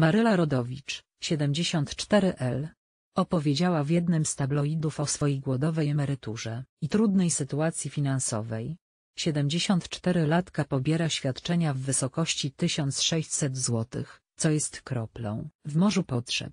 Maryla Rodowicz, 74L. Opowiedziała w jednym z tabloidów o swojej głodowej emeryturze i trudnej sytuacji finansowej. 74-latka pobiera świadczenia w wysokości 1600 zł, co jest kroplą w morzu potrzeb.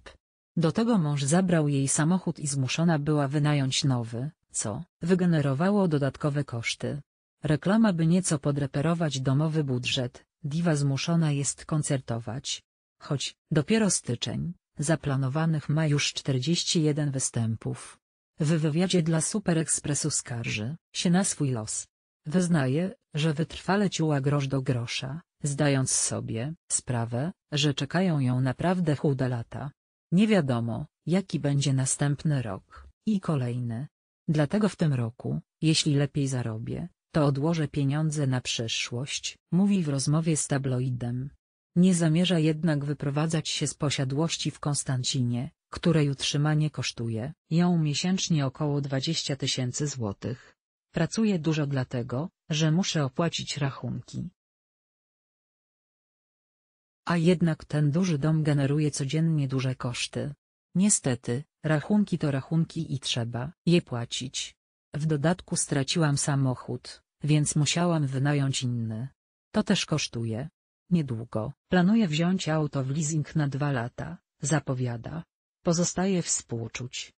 Do tego mąż zabrał jej samochód i zmuszona była wynająć nowy, co wygenerowało dodatkowe koszty. Reklama by nieco podreperować domowy budżet, diwa zmuszona jest koncertować, Choć, dopiero styczeń, zaplanowanych ma już 41 występów. W wywiadzie dla Super Expressu skarży się na swój los. Wyznaje, że wytrwale ciuła grosz do grosza, zdając sobie sprawę, że czekają ją naprawdę chude lata. Nie wiadomo, jaki będzie następny rok i kolejny. Dlatego w tym roku, jeśli lepiej zarobię, to odłożę pieniądze na przyszłość, mówi w rozmowie z tabloidem. Nie zamierza jednak wyprowadzać się z posiadłości w Konstancinie, której utrzymanie kosztuje ją miesięcznie około 20 tysięcy złotych. Pracuję dużo dlatego, że muszę opłacić rachunki. A jednak ten duży dom generuje codziennie duże koszty. Niestety, rachunki to rachunki i trzeba je płacić. W dodatku straciłam samochód, więc musiałam wynająć inny. To też kosztuje. Niedługo Planuję wziąć auto w leasing na dwa lata, zapowiada. Pozostaje współczuć.